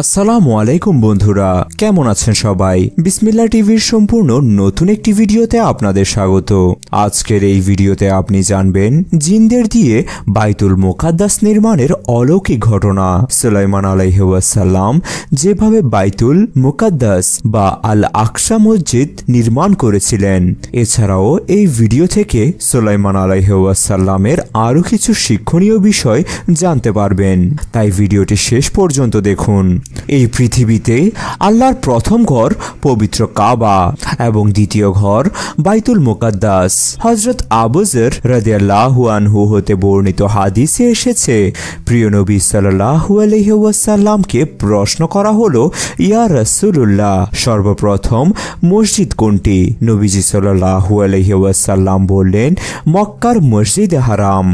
আসসালামু আলাইকুম বন্ধুরা কেমন আছেন সবাই বিসমিল্লা টিভির সম্পূর্ণ নতুন একটি ভিডিওতে আপনাদের স্বাগত আজকের এই ভিডিওতে আপনি জানবেন জিনদের দিয়ে বাইতুল মোকাদ্দাস নির্মাণের অলৌকিক ঘটনা সুলাইমান আলাইহাসাল্লাম যেভাবে বাইতুল মোকাদ্দাস বা আল আকসা মসজিদ নির্মাণ করেছিলেন এছাড়াও এই ভিডিও থেকে সুলাইমান আলাইহাসাল্লামের আরও কিছু শিক্ষণীয় বিষয় জানতে পারবেন তাই ভিডিওটি শেষ পর্যন্ত দেখুন এই পৃথিবীতে আল্লাহর প্রথম ঘর পবিত্র কাবা এবং দ্বিতীয় ঘর বাইতুল মোকাদ্দাস হজরত আবুজর রাজিয়াল্লাহু আনহু হতে বর্ণিত হাদিসে এসেছে প্রিয় নবী সাল্লাহু আলহিউসাল্লামকে প্রশ্ন করা হলো ইয়া রসুল্লাহ সর্বপ্রথম মসজিদ কোনটি নবীজি সাল্লাহু আলহিউসাল্লাম বললেন মক্কার মসজিদ হারাম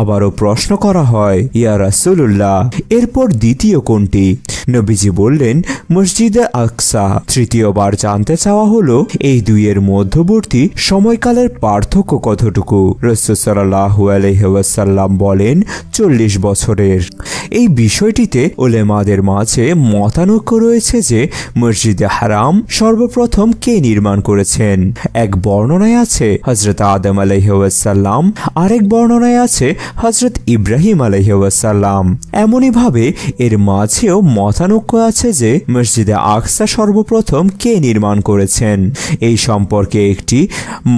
আবারও প্রশ্ন করা হয় ইয়া রসুল্লাহ এরপর দ্বিতীয় কোনটি নবীজি বললেন মসজিদে আকসা তৃতীয়বার জানতে চাওয়া হলো এই দুইয়ের মধ্যবর্তী সময়কালের পার্থক্য কতটুকু রসুসাল্লাহ আলহ্লাম বলেন চল্লিশ বছরের এই বিষয়টিতে ওলেমাদের মাঝে মতানক্য রয়েছে যে মসজিদে হারাম সর্বপ্রথম কে নির্মাণ করেছেন এক বর্ণনায় আছে হজরত আদম আলহ্লাম আরেক বর্ণনায় আছে হজরত ইব্রাহিম আলহ্লাম এমনইভাবে এর মাঝেও মত মতানৈক্য আছে যে মসজিদে আকসা সর্বপ্রথম কে নির্মাণ করেছেন এই সম্পর্কে একটি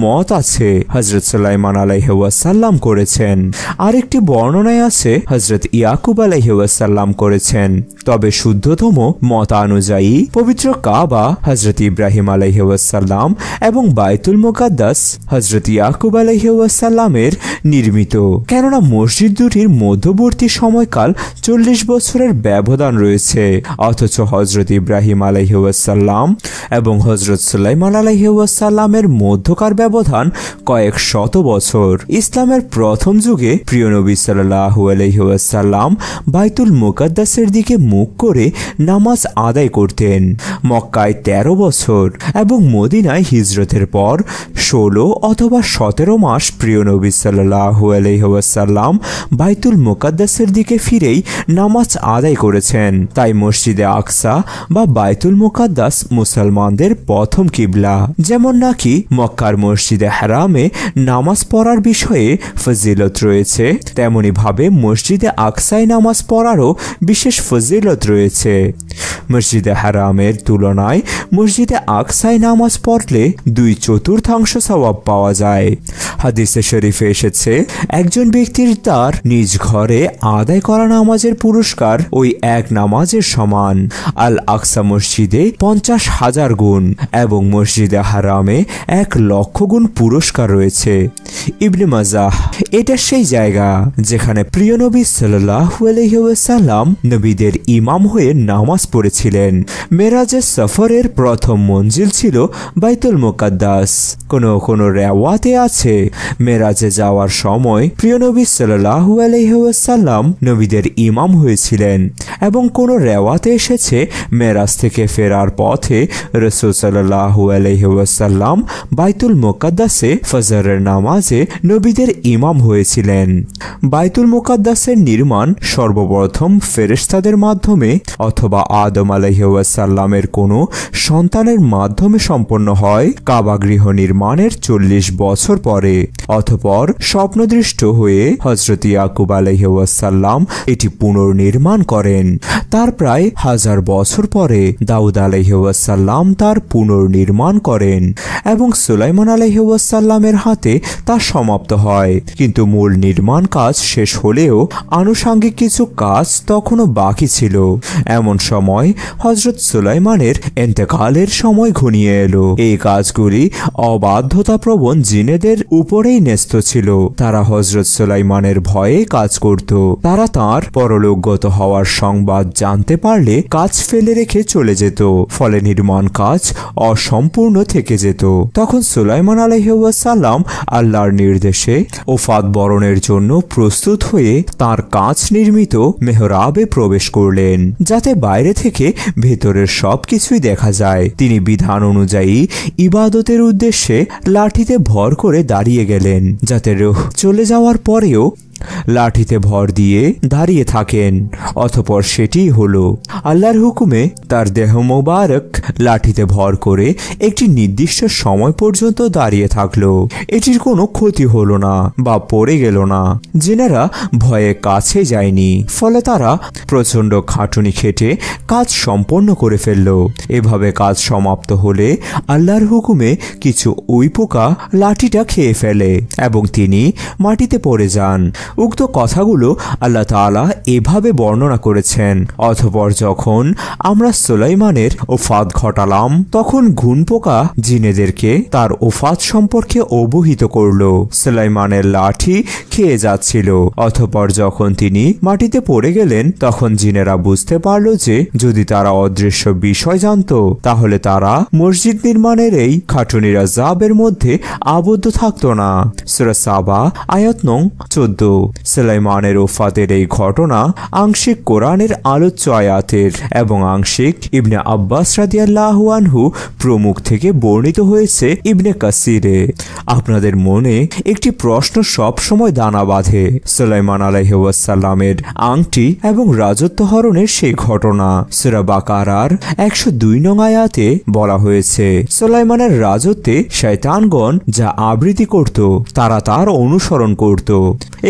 মত আছে হজরত সাল্লাইমান আলাইহাসাল্লাম করেছেন আরেকটি বর্ণনায় আছে হজরত ইয়াকুব আলাইহাসাল্লাম করেছেন তবে শুদ্ধতম মতানুযায়ী পবিত্র কাবা হজরত ইব্রাহিম আলাইহাসাল্লাম এবং বায়তুল মোকাদ্দাস হজরত ইয়াকুব আলাইহাসাল্লামের নির্মিত কেননা মসজিদ দুটির মধ্যবর্তী সময়কাল চল্লিশ বছরের ব্যবধান রয়েছে অথচ হজরত ইব্রাহিম আলাইহাসাল্লাম এবং হজরত সুলাইমান আলাইহাসাল্লামের মধ্যকার ব্যবধান কয়েক শত বছর ইসলামের প্রথম যুগে প্রিয় নবী সাল্লাহ আলাইহাসাল্লাম বাইতুল মুকাদ্দাসের দিকে মুখ করে নামাজ আদায় করতেন মক্কায় ১৩ বছর এবং মদিনায় হিজরতের পর ১৬ অথবা সতেরো মাস প্রিয় নবী সাল্লাহ আলাইহাসাল্লাম বাইতুল মুকাদ্দাসের দিকে ফিরেই নামাজ আদায় করেছেন তাই মসজিদে আকসা বা বাইতুল মুকাদ্দাস মুসলমানদের প্রথম কিবলা যেমন নাকি মক্কার মসজিদে হারামে নামাজ পড়ার বিষয়ে ফজিলত রয়েছে তেমনি ভাবে মসজিদে আকসায় নামাজ পড়ারও বিশেষ ফজিলত রয়েছে মসজিদে হারামের তুলনায় মসজিদে আকসায় নামাজ পড়লে দুই চতুর্থাংশ স্বভাব পাওয়া যায় হাদিসে শরীফে এসেছে একজন ব্যক্তির তার নিজ ঘরে আদায় করা নামাজের পুরস্কার ওই এক নামাজের সমান আল আকসা মসজিদে পঞ্চাশ হাজার গুণ এবং মসজিদে হারামে এক লক্ষ গুণ পুরস্কার রয়েছে ইবনে মাজাহ এটা সেই জায়গা যেখানে প্রিয় নবী সাল্লাম নবীদের ইমাম হয়ে নামাজ পড়েছিলেন মেরাজের সফরের প্রথম মঞ্জিল ছিল বাইতুল মোকাদ্দাস কোনো কোনো রেওয়াতে আছে মেরাজে যাওয়ার সময় প্রিয় নবী সাল্লাহ আলহ্লাম নবীদের ইমাম হয়েছিলেন এবং কোনো দেওয়াতে এসেছে মেরাজ থেকে ফেরার পথে রসুল সাল্লাহ আলহিউসাল্লাম বাইতুল মোকাদ্দাসে ফজরের নামাজে নবীদের ইমাম হয়েছিলেন বাইতুল মোকাদ্দাসের নির্মাণ সর্বপ্রথম ফেরেস্তাদের মাধ্যমে অথবা আদম আলহ্লামের কোনো সন্তানের মাধ্যমে সম্পন্ন হয় কাবাগৃহ নির্মাণের চল্লিশ বছর পরে অথপর স্বপ্নদৃষ্ট হয়ে হজরত ইয়াকুব আলহ্লাম এটি পুনর্নির্মাণ করেন তার প্রায় হাজার বছর পরে দাউদ আলহ্লাম তার পুনর্নির্মাণ করেন এবং সুলাইমান আলহ্লামের হাতে তা সমাপ্ত হয় কিন্তু মূল নির্মাণ কাজ শেষ হলেও আনুষাঙ্গিক কিছু কাজ তখনও বাকি ছিল এমন সময় হজরত সুলাইমানের এতেকালের সময় ঘনিয়ে এলো এই কাজগুলি অবাধ্যতাপ্রবণ জিনেদের উপরেই ন্যস্ত ছিল তারা হজরত সুলাইমানের ভয়ে কাজ করত তারা তার পরলোকগত হওয়ার সংবাদ জানত জানতে পারলে কাজ ফেলে রেখে চলে যেত ফলে নির্মাণ কাজ অসম্পূর্ণ থেকে যেত তখন সুলাইমান আলহিউসাল্লাম আল্লাহর নির্দেশে ওফাত বরণের জন্য প্রস্তুত হয়ে তার কাঁচ নির্মিত মেহরাবে প্রবেশ করলেন যাতে বাইরে থেকে ভেতরের সব কিছুই দেখা যায় তিনি বিধান অনুযায়ী ইবাদতের উদ্দেশ্যে লাঠিতে ভর করে দাঁড়িয়ে গেলেন যাতে রোহ চলে যাওয়ার পরেও লাঠিতে ভর দিয়ে দাঁড়িয়ে থাকেন অথপর সেটি হলো আল্লাহর হুকুমে তার দেহ মোবারক লাঠিতে ভর করে একটি নির্দিষ্ট সময় পর্যন্ত দাঁড়িয়ে থাকলো এটির কোনো ক্ষতি হল না বা পড়ে গেল না জেনারা ভয়ে কাছে যায়নি ফলে তারা প্রচণ্ড খাটুনি খেটে কাজ সম্পন্ন করে ফেলল এভাবে কাজ সমাপ্ত হলে আল্লাহর হুকুমে কিছু উইপোকা লাঠিটা খেয়ে ফেলে এবং তিনি মাটিতে পড়ে যান উক্ত কথাগুলো আল্লাহ তালা এভাবে বর্ণনা করেছেন অথপর যখন আমরা সোলাইমানের ওফাত ঘটালাম তখন ঘুন পোকা জিনেদেরকে তার ওফাত সম্পর্কে অবহিত করল সোলাইমানের লাঠি খেয়ে যাচ্ছিল অথপর যখন তিনি মাটিতে পড়ে গেলেন তখন জিনেরা বুঝতে পারল যে যদি তারা অদৃশ্য বিষয় জানত তাহলে তারা মসজিদ নির্মাণের এই খাটুনিরা জাবের মধ্যে আবদ্ধ থাকত না সুরাসাবা আয়ত্ন চোদ্দ সুলাইমানের ওফাতের এই ঘটনা আংশিক কোরআনের আলোচ্য আয়াতের এবং আংশিক ইবনে আব্বাস রাদিয়াল্লাহানহু প্রমুখ থেকে বর্ণিত হয়েছে ইবনে কাসিরে আপনাদের মনে একটি প্রশ্ন সবসময় দানা বাঁধে সুলাইমান আলাইহাসাল্লামের আংটি এবং রাজত্ব হরণের সেই ঘটনা সুরা বাকারার একশো দুই নং আয়াতে বলা হয়েছে সুলাইমানের রাজত্বে শয়তানগণ যা আবৃত্তি করত তারা তার অনুসরণ করত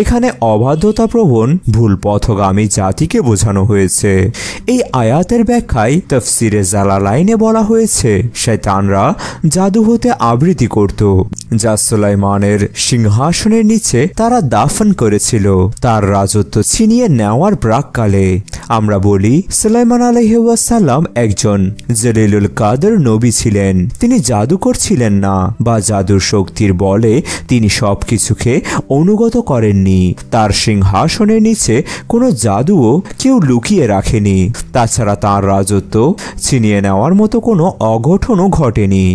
এখানে এখানে অবাধ্যতাপ্রবণ ভুল পথগামী জাতিকে বোঝানো হয়েছে এই আয়াতের ব্যাখ্যায় তফসিরে জালা লাইনে বলা হয়েছে তানরা জাদু হতে আবৃত্তি করত যা সুলাইমানের সিংহাসনের নিচে তারা দাফন করেছিল তার রাজত্ব ছিনিয়ে নেওয়ার প্রাককালে আমরা বলি সুলাইমান আলহাসাল্লাম একজন জলিলুল কাদের নবী ছিলেন তিনি জাদুকর ছিলেন না বা জাদুর শক্তির বলে তিনি সব কিছুকে অনুগত করেননি তার সিংহাসনের নিচে কোনো জাদুও কেউ লুকিয়ে রাখেনি তাছাড়া তার রাজত্ব ছিনিয়ে নেওয়ার মতো কোনো অঘটনও ঘটেনি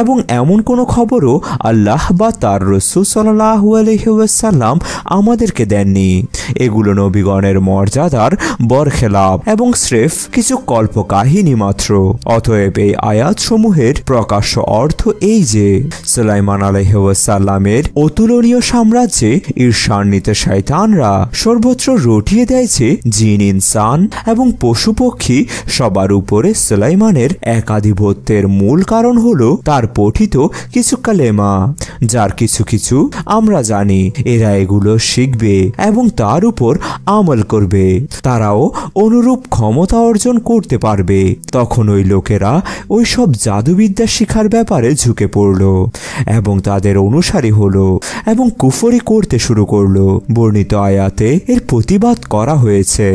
এবং এমন কোনো খবরও আল্লাহ বা তার রসুল সাল্লাহ আলহ্লাম আমাদেরকে দেননি এগুলো নবীগণের মর্যাদার বরখেলাপ এবং স্রেফ কিছু কল্পকাহিনী মাত্র অতএব এই আয়াত সমূহের প্রকাশ্য অর্থ এই যে সুলাইমান আলহ্লামের অতুলনীয় সাম্রাজ্যে ঈর্ষান্বিত শয়তানরা সর্বত্র রটিয়ে দেয়ছে জিন ইনসান এবং পশু পক্ষী সবার উপরে সুলাইমানের একাধিপত্যের মূল কারণ হলো তার পঠিত কিছু কালেমা যার কিছু কিছু আমরা জানি এরা এগুলো শিখবে এবং তার উপর আমল করবে তারাও অনুরূপ ক্ষমতা অর্জন করতে পারবে তখন ওই লোকেরা ওই সব জাদুবিদ্যা শিখার ব্যাপারে ঝুঁকে পড়ল এবং তাদের অনুসারী হলো এবং কুফরি করতে শুরু করলো বর্ণিত আয়াতে এর প্রতিবাদ করা হয়েছে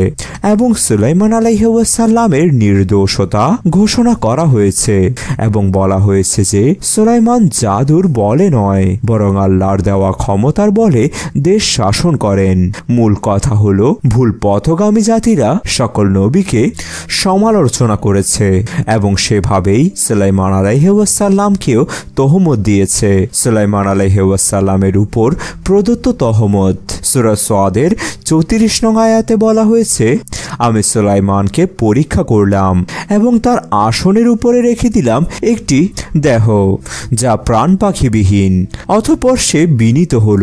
এবং সুলাইমান আলাইসাল্লামের নির্দোষতা ঘোষণা করা হয়েছে এবং বলা হয়েছে যে সুলাইমান জাদুর বলে নয় বরং আল্লাহর দেওয়া ক্ষমতার বলে দেশ শাসন করেন মূল কথা হল ভুল পথগামী জাতিরা সকল নবীকে সমালোচনা করেছে এবং সেভাবেই সুলাইমান আলাইহাসাল্লামকেও তহমত দিয়েছে সুলাইমান আলাইহাসাল্লামের উপর প্রদত্ত তহমত সুরা চৌত্রিশ নং আয়াতে বলা হয়েছে আমি সোলাইমানকে পরীক্ষা করলাম এবং তার আসনের উপরে রেখে দিলাম একটি দেহ যা প্রাণ পাখিবিহীন অথপর সে বিনীত হল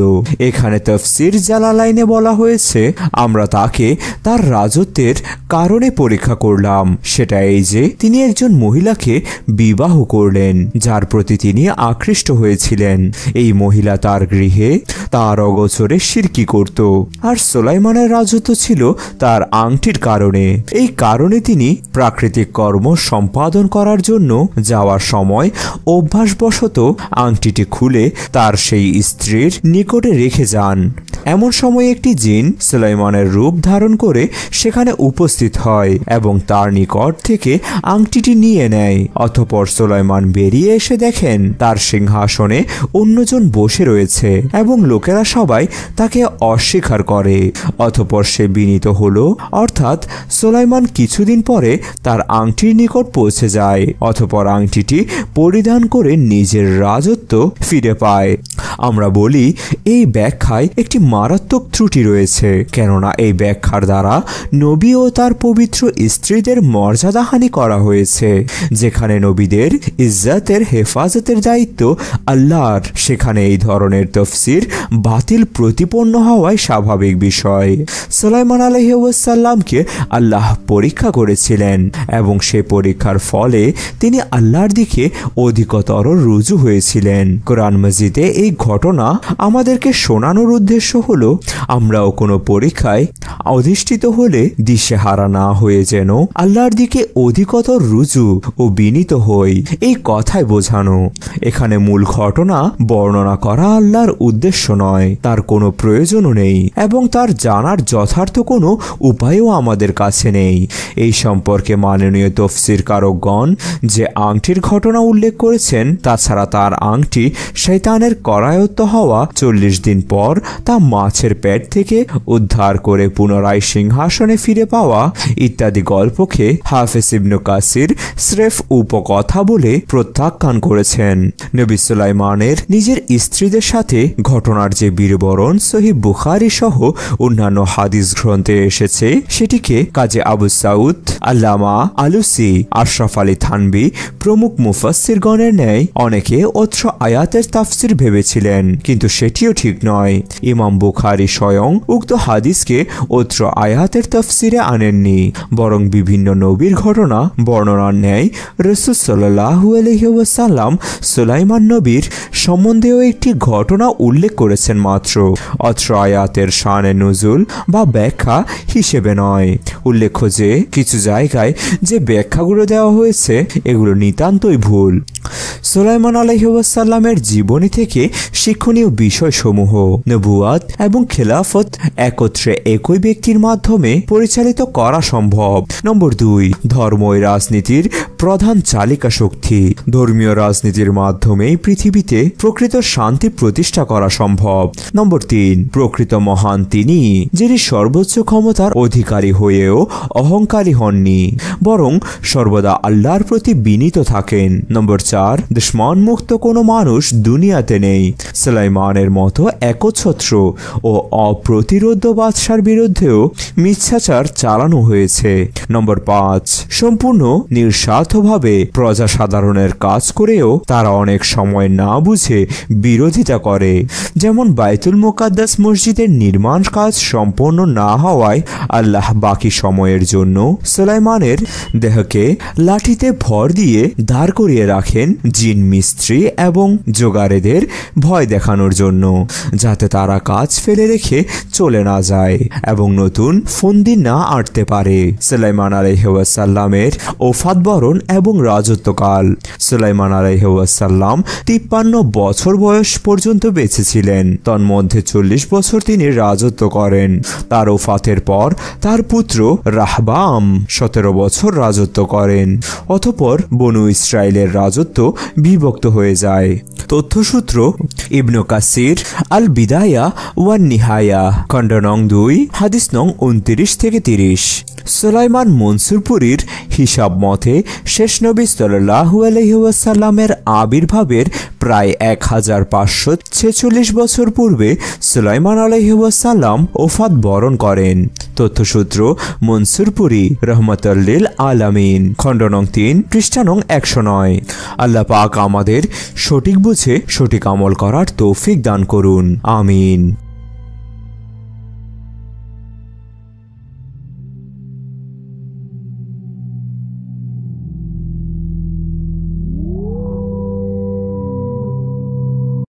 এখানে তফসির জালালাইনে বলা হয়েছে আমরা তাকে তার রাজত্বের কারণে পরীক্ষা করলাম সেটা এই যে তিনি একজন মহিলাকে বিবাহ করলেন যার প্রতি তিনি আকৃষ্ট হয়েছিলেন এই মহিলা তার গৃহে তার অগোচরে সিরকি সৃষ্টি করত আর সোলাইমানের রাজত্ব ছিল তার আংটির কারণে এই কারণে তিনি প্রাকৃতিক কর্ম সম্পাদন করার জন্য যাওয়ার সময় অভ্যাসবশত আংটিটি খুলে তার সেই স্ত্রীর নিকটে রেখে যান এমন সময় একটি জিন সুলাইমানের রূপ ধারণ করে সেখানে উপস্থিত হয় এবং তার নিকট থেকে আংটিটি নিয়ে নেয় অথপর সুলাইমান বেরিয়ে এসে দেখেন তার সিংহাসনে অন্যজন বসে রয়েছে এবং লোকেরা সবাই তাকে অস্বীকার করে অথপর সে বিনীত হল অর্থাৎ সোলাইমান কিছুদিন পরে তার আংটির নিকট পৌঁছে যায় অথপর আংটিটি পরিধান করে নিজের রাজত্ব ফিরে পায় আমরা বলি এই ব্যাখ্যায় একটি মারাত্মক ত্রুটি রয়েছে কেননা এই ব্যাখ্যার দ্বারা নবী ও তার পবিত্র স্ত্রীদের মর্যাদাহানি করা হয়েছে যেখানে নবীদের ইজ্জাতের হেফাজতের দায়িত্ব আল্লাহর সেখানে এই ধরনের তফসির বাতিল প্রতিপন্ন হওয়ায় স্বাভাবিক বিষয় সালাইমান আলহ্লামকে আল্লাহ পরীক্ষা করেছিলেন এবং সে পরীক্ষার ফলে তিনি আল্লাহর দিকে অধিকতর রুজু হয়েছিলেন কোরআন মসজিদে এই ঘটনা আমাদেরকে শোনানোর উদ্দেশ্য হলো আমরাও কোনো পরীক্ষায় অধিষ্ঠিত হলে দিশেহারা না হয়ে যেন আল্লাহর দিকে অধিকতর রুজু ও বিনীত হই এই কথায় বোঝানো এখানে মূল ঘটনা বর্ণনা করা আল্লাহর উদ্দেশ্য নয় তার কোনো প্রয়োজনও নেই এবং তার জানার যথার্থ কোনো উপায়ও আমাদের কাছে নেই এই সম্পর্কে মাননীয় তফসির কারকগণ যে আংটির ঘটনা উল্লেখ করেছেন তাছাড়া তার আংটি শৈতানের করায়ত্ত হওয়া চল্লিশ দিন পর তা মাছের পেট থেকে উদ্ধার করে পুনরায় সিংহাসনে ফিরে পাওয়া ইত্যাদি গল্পকে হাফেজ ইবনু কাসির স্রেফ উপকথা বলে প্রত্যাখ্যান করেছেন নবী সুলাইমানের নিজের স্ত্রীদের সাথে ঘটনার যে বীরবরণ সহি বুখারি সহ অন্যান্য হাদিস গ্রন্থে এসেছে সেটিকে কাজে আবু সাউদ আল্লামা আলুসি আশরাফ আলী থানবি প্রমুখ মুফাসিরগণের ন্যায় অনেকে অত্র আয়াতের তাফসির ভেবেছিলেন কিন্তু সেটিও ঠিক নয় ইমাম বুখারি স্বয়ং উক্ত হাদিসকে অত্র আয়াতের তফসিরে আনেননি বরং বিভিন্ন নবীর ঘটনা বর্ণনা নেয় রসুল সাল্লাহু আলহিউসাল্লাম সুলাইমান নবীর সম্বন্ধেও একটি ঘটনা উল্লেখ করেছেন মাত্র অত্র আয়াতের শানে নজুল বা ব্যাখ্যা হিসেবে নয় উল্লেখ্য যে কিছু জায়গায় যে ব্যাখ্যাগুলো দেওয়া হয়েছে এগুলো নিতান্তই ভুল সুলাইমান আলহিউসাল্লামের জীবনী থেকে শিক্ষণীয় বিষয়সমূহ নবুয়াত এবং খেলাফত একত্রে একই ব্যক্তির মাধ্যমে পরিচালিত করা সম্ভব নম্বর দুই ধর্ম রাজনীতির প্রধান চালিকা শক্তি ধর্মীয় রাজনীতির মাধ্যমে পৃথিবীতে প্রকৃত শান্তি প্রতিষ্ঠা করা সম্ভব নম্বর তিন প্রকৃত মহান তিনি যিনি সর্বোচ্চ ক্ষমতার অধিকারী হয়েও অহংকারী হননি বরং সর্বদা আল্লাহর প্রতি বিনীত থাকেন নম্বর চার দুশ্মনমুক্ত কোনো মানুষ দুনিয়াতে নেই সেলাইমানের মতো একচ্ছত্র ও অপ্রতিরোধ বাদশার বিরুদ্ধেও মিথ্যাচার চালানো হয়েছে নম্বর পাঁচ সম্পূর্ণ নির্সাত প্রজা প্রজাসাধারণের কাজ করেও তারা অনেক সময় না বুঝে বিরোধিতা করে যেমন বাইতুল মোকাদ্দাস মসজিদের নির্মাণ কাজ সম্পন্ন না হওয়ায় আল্লাহ বাকি সময়ের জন্য সোলাইমানের দেহকে লাঠিতে ভর দিয়ে দাঁড় করিয়ে রাখেন জিন মিস্ত্রি এবং জোগাড়েদের ভয় দেখানোর জন্য যাতে তারা কাজ ফেলে রেখে চলে না যায় এবং নতুন ফন্দি না আটতে পারে সুলাইমান আলহাসাল্লামের ওফাত বরণ এবং রাজত্বকাল সুলাইমান আলাইহাল্লাম তিপ্পান্ন বছর বয়স পর্যন্ত বেঁচেছিলেন তন্মধ্যে চল্লিশ বছর তিনি রাজত্ব করেন তার ওফাতের পর তার পুত্র রাহবাম সতেরো বছর রাজত্ব করেন অতপর বনু ইসরায়েলের রাজত্ব বিভক্ত হয়ে যায় তথ্যসূত্র ইবনু কাসির আল বিদায়া ওয়ান নিহায়া খণ্ড নং দুই হাদিস নং উনত্রিশ থেকে তিরিশ সুলাইমান মনসুরপুরীর হিসাব মতে শেষ নবী সাল্লাহু আলহিউসাল্লামের আবির্ভাবের প্রায় এক হাজার পাঁচশো ছেচল্লিশ বছর পূর্বে সুলাইমান আলহিউসাল্লাম ওফাত বরণ করেন তথ্যসূত্র মনসুরপুরি রহমতুল্লিল আলামিন খণ্ডনং তিন নং একশো নয় আল্লাহ পাক আমাদের সঠিক বুঝে সঠিক আমল করার তৌফিক দান করুন আমিন